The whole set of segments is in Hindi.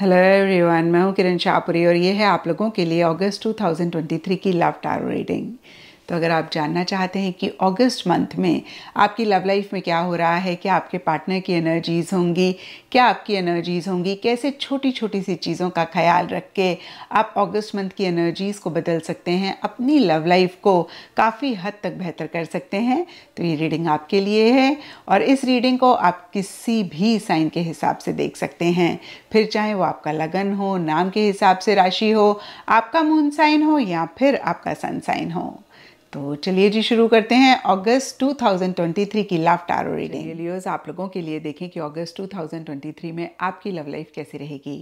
हेलो एवरीवन मैं हूं किरण शाहपुरी और ये है आप लोगों के लिए अगस्त 2023 की लव टारो रीडिंग तो अगर आप जानना चाहते हैं कि अगस्त मंथ में आपकी लव लाइफ में क्या हो रहा है क्या आपके पार्टनर की एनर्जीज़ होंगी क्या आपकी एनर्जीज़ होंगी कैसे छोटी छोटी सी चीज़ों का ख्याल रख के आप अगस्त मंथ की एनर्जीज़ को बदल सकते हैं अपनी लव लाइफ को काफ़ी हद तक बेहतर कर सकते हैं तो ये रीडिंग आपके लिए है और इस रीडिंग को आप किसी भी साइन के हिसाब से देख सकते हैं फिर चाहे वो आपका लगन हो नाम के हिसाब से राशि हो आपका मून साइन हो या फिर आपका सन साइन हो तो चलिए जी शुरू करते हैं अगस्त 2023 की लव टारो रीडिंग लियोज आप लोगों के लिए देखें कि अगस्त 2023 में आपकी लव लाइफ कैसी रहेगी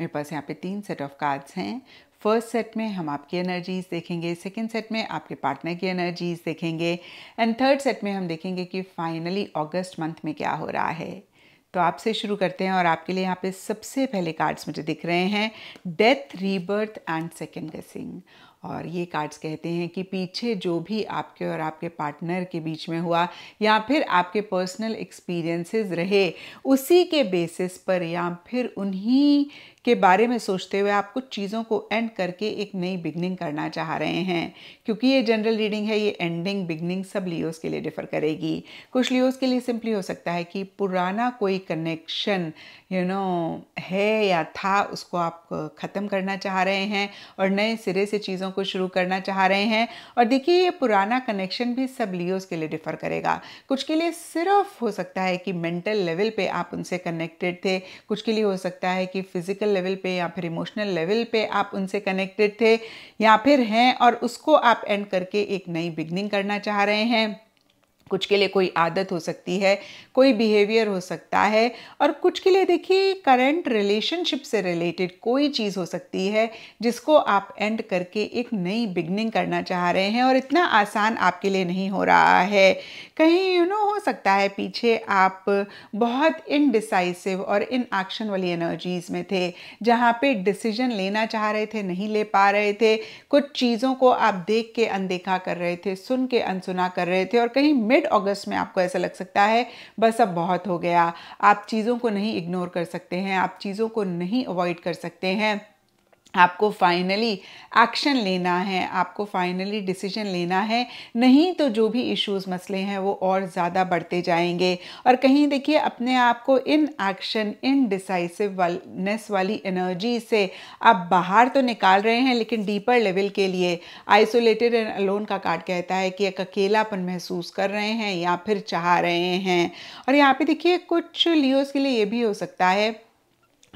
मेरे पास यहाँ पे तीन सेट ऑफ कार्ड्स हैं फर्स्ट सेट में हम आपकी एनर्जीज देखेंगे सेकेंड सेट में आपके पार्टनर की एनर्जीज देखेंगे एंड थर्ड सेट में हम देखेंगे कि फाइनली अगस्त मंथ में क्या हो रहा है तो आपसे शुरू करते हैं और आपके लिए यहाँ पे सबसे पहले कार्ड्स मुझे दिख रहे हैं डेथ रीबर्थ एंड सेकेंड गेसिंग और ये कार्ड्स कहते हैं कि पीछे जो भी आपके और आपके पार्टनर के बीच में हुआ या फिर आपके पर्सनल एक्सपीरियंसेस रहे उसी के बेसिस पर या फिर उन्हीं के बारे में सोचते हुए आप कुछ चीज़ों को एंड करके एक नई बिगनिंग करना चाह रहे हैं क्योंकि ये जनरल रीडिंग है ये एंडिंग बिगनिंग सब लियोस के लिए डिफर करेगी कुछ लियोस के लिए सिंपली हो सकता है कि पुराना कोई कनेक्शन यू नो है या था उसको आप ख़त्म करना चाह रहे हैं और नए सिरे से चीज़ों को शुरू करना चाह रहे हैं और देखिए ये पुराना कनेक्शन भी सब लियोस के लिए डिफ़र करेगा कुछ के लिए सिर्फ हो सकता है कि मेंटल लेवल पे आप उनसे कनेक्टेड थे कुछ के लिए हो सकता है कि फिज़िकल फिजिकल लेवल पे या फिर इमोशनल लेवल पे आप उनसे कनेक्टेड थे या फिर हैं और उसको आप एंड करके एक नई बिगनिंग करना चाह रहे हैं कुछ के लिए कोई आदत हो सकती है कोई बिहेवियर हो सकता है और कुछ के लिए देखिए करंट रिलेशनशिप से रिलेटेड कोई चीज़ हो सकती है जिसको आप एंड करके एक नई बिगनिंग करना चाह रहे हैं और इतना आसान आपके लिए नहीं हो रहा है कहीं यू नो हो सकता है पीछे आप बहुत इनडिसाइसिव और इन एक्शन वाली एनर्जीज़ में थे जहाँ पे डिसीजन लेना चाह रहे थे नहीं ले पा रहे थे कुछ चीज़ों को आप देख के अनदेखा कर रहे थे सुन के अनसुना कर रहे थे और कहीं मिड मिड अगस्त में आपको ऐसा लग सकता है बस अब बहुत हो गया आप चीज़ों को नहीं इग्नोर कर सकते हैं आप चीज़ों को नहीं अवॉइड कर सकते हैं आपको फाइनली एक्शन लेना है आपको फाइनली डिसीजन लेना है नहीं तो जो भी इश्यूज मसले हैं वो और ज़्यादा बढ़ते जाएंगे और कहीं देखिए अपने आप को inaction indecisive decisiveness वाली एनर्जी से आप बाहर तो निकाल रहे हैं लेकिन डीपर लेवल के लिए आइसोलेटेड एंड अलोन का कार्ड कहता है कि एक अकेलापन महसूस कर रहे हैं या फिर चाह रहे हैं और यहाँ पे देखिए कुछ लियोज के लिए ये भी हो सकता है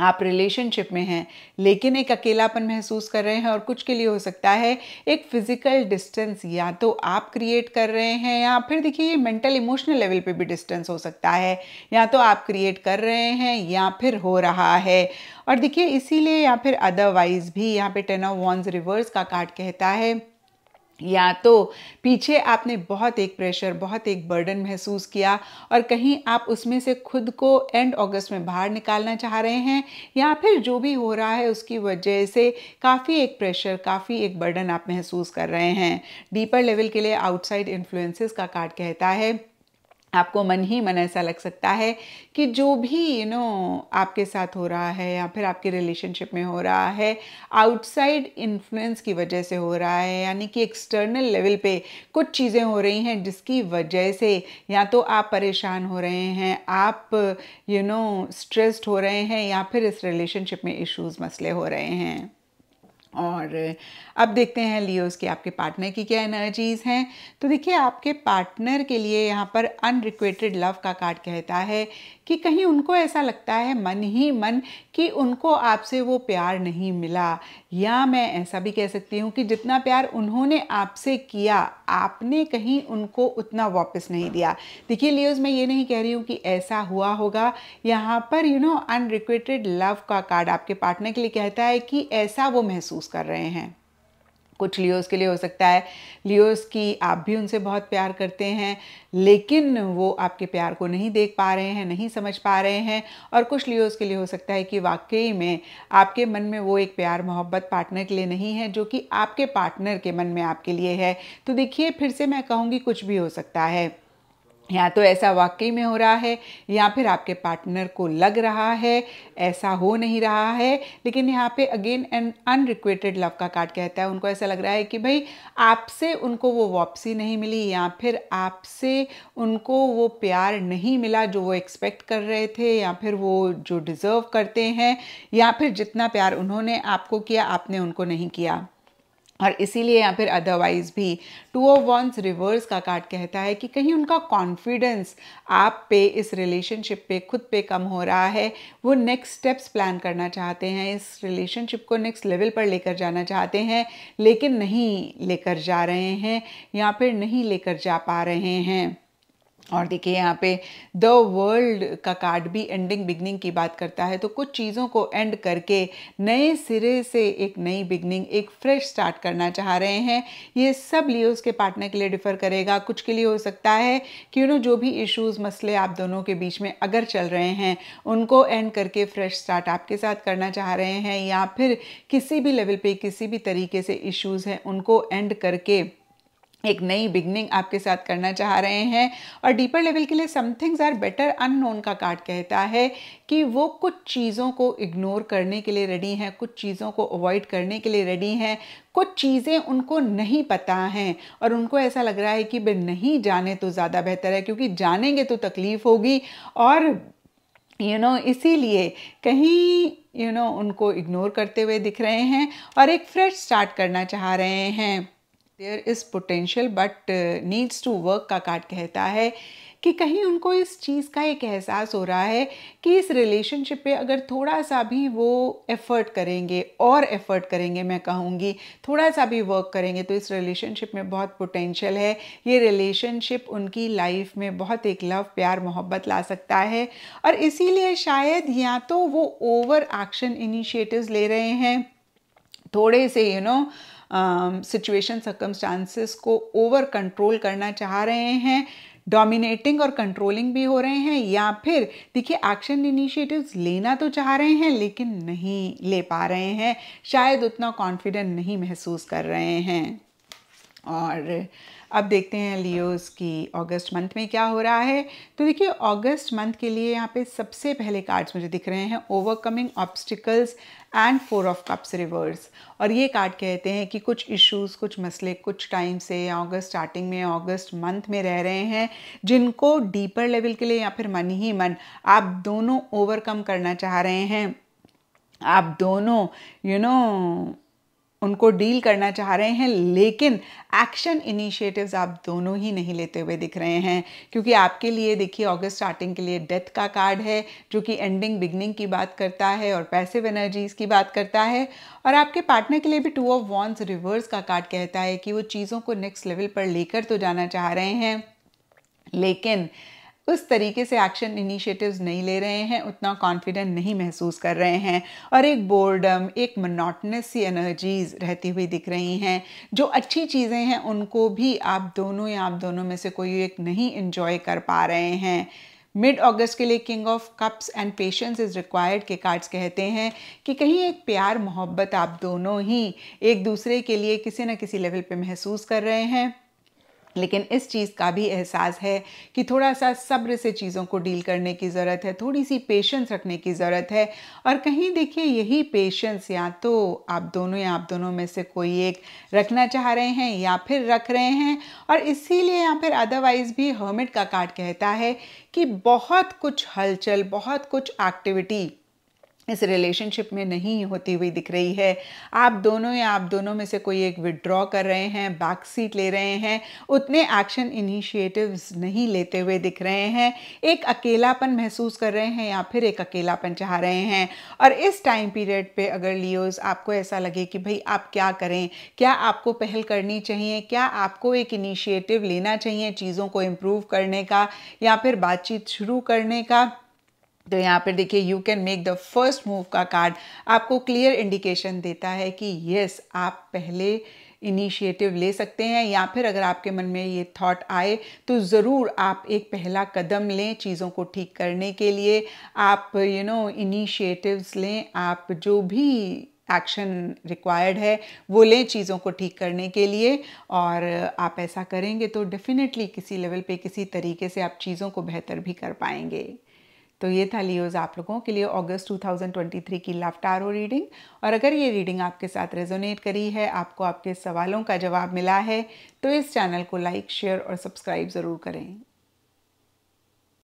आप रिलेशनशिप में हैं लेकिन एक अकेलापन महसूस कर रहे हैं और कुछ के लिए हो सकता है एक फिज़िकल डिस्टेंस या तो आप क्रिएट कर रहे हैं या फिर देखिए ये मेंटल इमोशनल लेवल पे भी डिस्टेंस हो सकता है या तो आप क्रिएट कर रहे हैं या फिर हो रहा है और देखिए इसीलिए या फिर अदरवाइज़ भी यहाँ पे टेन ऑफ वॉन्स रिवर्स का कार्ड कहता है या तो पीछे आपने बहुत एक प्रेशर बहुत एक बर्डन महसूस किया और कहीं आप उसमें से खुद को एंड अगस्त में बाहर निकालना चाह रहे हैं या फिर जो भी हो रहा है उसकी वजह से काफ़ी एक प्रेशर काफ़ी एक बर्डन आप महसूस कर रहे हैं डीपर लेवल के लिए आउटसाइड इन्फ्लुएंसेस का कार्ड कहता है आपको मन ही मन ऐसा लग सकता है कि जो भी यू you नो know, आपके साथ हो रहा है या फिर आपके रिलेशनशिप में हो रहा है आउटसाइड इन्फ्लुएंस की वजह से हो रहा है यानी कि एक्सटर्नल लेवल पे कुछ चीज़ें हो रही हैं जिसकी वजह से या तो आप परेशान हो रहे हैं आप यू नो स्ट्रेस्ड हो रहे हैं या फिर इस रिलेशनशिप में इश्यूज मसले हो रहे हैं और अब देखते हैं लियोस के आपके पार्टनर की क्या एनर्जीज़ हैं तो देखिए आपके पार्टनर के लिए यहाँ पर अनरिक्वेटेड लव का कार्ड कहता है कि कहीं उनको ऐसा लगता है मन ही मन कि उनको आपसे वो प्यार नहीं मिला या मैं ऐसा भी कह सकती हूँ कि जितना प्यार उन्होंने आपसे किया आपने कहीं उनको उतना वापस नहीं दिया देखिए लियोज मैं ये नहीं कह रही हूँ कि ऐसा हुआ होगा यहाँ पर यू नो अनरिक्वेटेड लव का कार्ड आपके पार्टनर के लिए कहता है कि ऐसा वो महसूस महसूस कर रहे हैं कुछ लियोस के लिए हो सकता है लियोस की आप भी उनसे बहुत प्यार करते हैं लेकिन वो आपके प्यार को नहीं देख पा रहे हैं नहीं समझ पा रहे हैं और कुछ लियोस के लिए हो सकता है कि वाकई में आपके मन में वो एक प्यार मोहब्बत पार्टनर के लिए नहीं है जो कि आपके पार्टनर के मन में आपके लिए है तो देखिए फिर से मैं कहूँगी कुछ भी हो सकता है या तो ऐसा वाकई में हो रहा है या फिर आपके पार्टनर को लग रहा है ऐसा हो नहीं रहा है लेकिन यहाँ पे अगेन एन अनरिक्वेटेड लव का कार्ड कहता है उनको ऐसा लग रहा है कि भाई आपसे उनको वो वापसी नहीं मिली या फिर आपसे उनको वो प्यार नहीं मिला जो वो एक्सपेक्ट कर रहे थे या फिर वो जो डिज़र्व करते हैं या फिर जितना प्यार उन्होंने आपको किया आपने उनको नहीं किया और इसीलिए या फिर अदरवाइज भी टू ऑफ वॉन्स रिवर्स का कार्ड कहता है कि कहीं उनका कॉन्फिडेंस आप पे इस रिलेशनशिप पे खुद पे कम हो रहा है वो नेक्स्ट स्टेप्स प्लान करना चाहते हैं इस रिलेशनशिप को नेक्स्ट लेवल पर लेकर जाना चाहते हैं लेकिन नहीं लेकर जा रहे हैं या फिर नहीं लेकर जा पा रहे हैं और देखिए यहाँ पे द वर्ल्ड का कार्ड भी एंडिंग बिगनिंग की बात करता है तो कुछ चीज़ों को एंड करके नए सिरे से एक नई बिगनिंग एक फ्रेश स्टार्ट करना चाह रहे हैं ये सब लियोस के पार्टनर के लिए डिफ़र करेगा कुछ के लिए हो सकता है कि यू नो जो भी इश्यूज मसले आप दोनों के बीच में अगर चल रहे हैं उनको एंड करके फ्रेश स्टार्ट आपके साथ करना चाह रहे हैं या फिर किसी भी लेवल पर किसी भी तरीके से इशूज़ हैं उनको एंड करके एक नई बिगनिंग आपके साथ करना चाह रहे हैं और डीपर लेवल के लिए समथिंग्स आर बेटर अननोन का कार्ड कहता है कि वो कुछ चीज़ों को इग्नोर करने के लिए रेडी हैं कुछ चीज़ों को अवॉइड करने के लिए रेडी हैं कुछ चीज़ें उनको नहीं पता हैं और उनको ऐसा लग रहा है कि भाई नहीं जाने तो ज़्यादा बेहतर है क्योंकि जानेंगे तो तकलीफ़ होगी और यू you नो know, इसीलिए कहीं यू you नो know, उनको इग्नोर करते हुए दिख रहे हैं और एक फ्रेश स्टार्ट करना चाह रहे हैं there is potential but needs to work का कार्ड कहता है कि कहीं उनको इस चीज़ का एक एहसास हो रहा है कि इस रिलेशनशिप पे अगर थोड़ा सा भी वो एफ़र्ट करेंगे और एफ़र्ट करेंगे मैं कहूँगी थोड़ा सा भी वर्क करेंगे तो इस रिलेशनशिप में बहुत पोटेंशियल है ये रिलेशनशिप उनकी लाइफ में बहुत एक लव प्यार मोहब्बत ला सकता है और इसीलिए शायद या तो वो ओवर एक्शन इनिशिएटिव्स ले रहे हैं थोड़े से you you know know, situation circumstances को ओवर कंट्रोल करना चाह रहे हैं डोमिनेटिंग और कंट्रोलिंग भी हो रहे हैं या फिर देखिए एक्शन इनिशिएटिव्स लेना तो चाह रहे हैं लेकिन नहीं ले पा रहे हैं शायद उतना कॉन्फिडेंट नहीं महसूस कर रहे हैं और अब देखते हैं लियोस की अगस्त मंथ में क्या हो रहा है तो देखिए अगस्त मंथ के लिए यहाँ पे सबसे पहले कार्ड्स मुझे दिख रहे हैं overcoming obstacles and four of cups reverse और ये कार्ड कहते हैं कि कुछ इश्यूज कुछ मसले कुछ टाइम से अगस्त स्टार्टिंग में अगस्त मंथ में रह रहे हैं जिनको डीपर लेवल के लिए या फिर मन ही मन आप दोनों ओवरकम करना चाह रहे हैं आप दोनों यू you नो know, उनको डील करना चाह रहे हैं लेकिन एक्शन इनिशिएटिव्स आप दोनों ही नहीं लेते हुए दिख रहे हैं क्योंकि आपके लिए देखिए अगस्त स्टार्टिंग के लिए डेथ का कार्ड है जो कि एंडिंग बिगनिंग की बात करता है और पैसिव एनर्जीज की बात करता है और आपके पार्टनर के लिए भी टू ऑफ वॉन्स रिवर्स का कार्ड कहता है कि वो चीज़ों को नेक्स्ट लेवल पर लेकर तो जाना चाह रहे हैं लेकिन उस तो तरीके से एक्शन इनिशिएटिव्स नहीं ले रहे हैं उतना कॉन्फिडेंट नहीं महसूस कर रहे हैं और एक बोर्डम एक मनोटनस सी एनर्जीज रहती हुई दिख रही हैं जो अच्छी चीज़ें हैं उनको भी आप दोनों या आप दोनों में से कोई एक नहीं इन्जॉय कर पा रहे हैं मिड अगस्त के लिए king of cups and patience is required के कार्ड्स कहते हैं कि कहीं एक प्यार मोहब्बत आप दोनों ही एक दूसरे के लिए किसी न किसी लेवल पे महसूस कर रहे हैं लेकिन इस चीज़ का भी एहसास है कि थोड़ा सा सब्र से चीज़ों को डील करने की ज़रूरत है थोड़ी सी पेशेंस रखने की ज़रूरत है और कहीं देखिए यही पेशेंस या तो आप दोनों या आप दोनों में से कोई एक रखना चाह रहे हैं या फिर रख रहे हैं और इसीलिए या फिर अदरवाइज़ भी हर्मिट का कार्ड कहता है कि बहुत कुछ हलचल बहुत कुछ एक्टिविटी इस रिलेशनशिप में नहीं होती हुई दिख रही है आप दोनों या आप दोनों में से कोई एक विड्रॉ कर रहे हैं बैक सीट ले रहे हैं उतने एक्शन इनिशिएटिव्स नहीं लेते हुए दिख रहे हैं एक अकेलापन महसूस कर रहे हैं या फिर एक अकेलापन चाह रहे हैं और इस टाइम पीरियड पे अगर लियोज आपको ऐसा लगे कि भाई आप क्या करें क्या आपको पहल करनी चाहिए क्या आपको एक इनिशिएटिव लेना चाहिए चीज़ों को इम्प्रूव करने का या फिर बातचीत शुरू करने का तो यहाँ पर देखिए you can make the first move का कार्ड आपको क्लियर इंडिकेशन देता है कि यस आप पहले इनिशिएटिव ले सकते हैं या फिर अगर आपके मन में ये थॉट आए तो ज़रूर आप एक पहला कदम लें चीज़ों को ठीक करने के लिए आप यू नो इनिशिएटिव्स लें आप जो भी एक्शन रिक्वायर्ड है वो लें चीज़ों को ठीक करने के लिए और आप ऐसा करेंगे तो डेफिनेटली किसी लेवल पे किसी तरीके से आप चीज़ों को बेहतर भी कर पाएंगे तो ये था लियोज आप लोगों के लिए अगस्त 2023 की लव टारो रीडिंग और अगर ये रीडिंग आपके साथ रेजोनेट करी है आपको आपके सवालों का जवाब मिला है तो इस चैनल को लाइक शेयर और सब्सक्राइब ज़रूर करें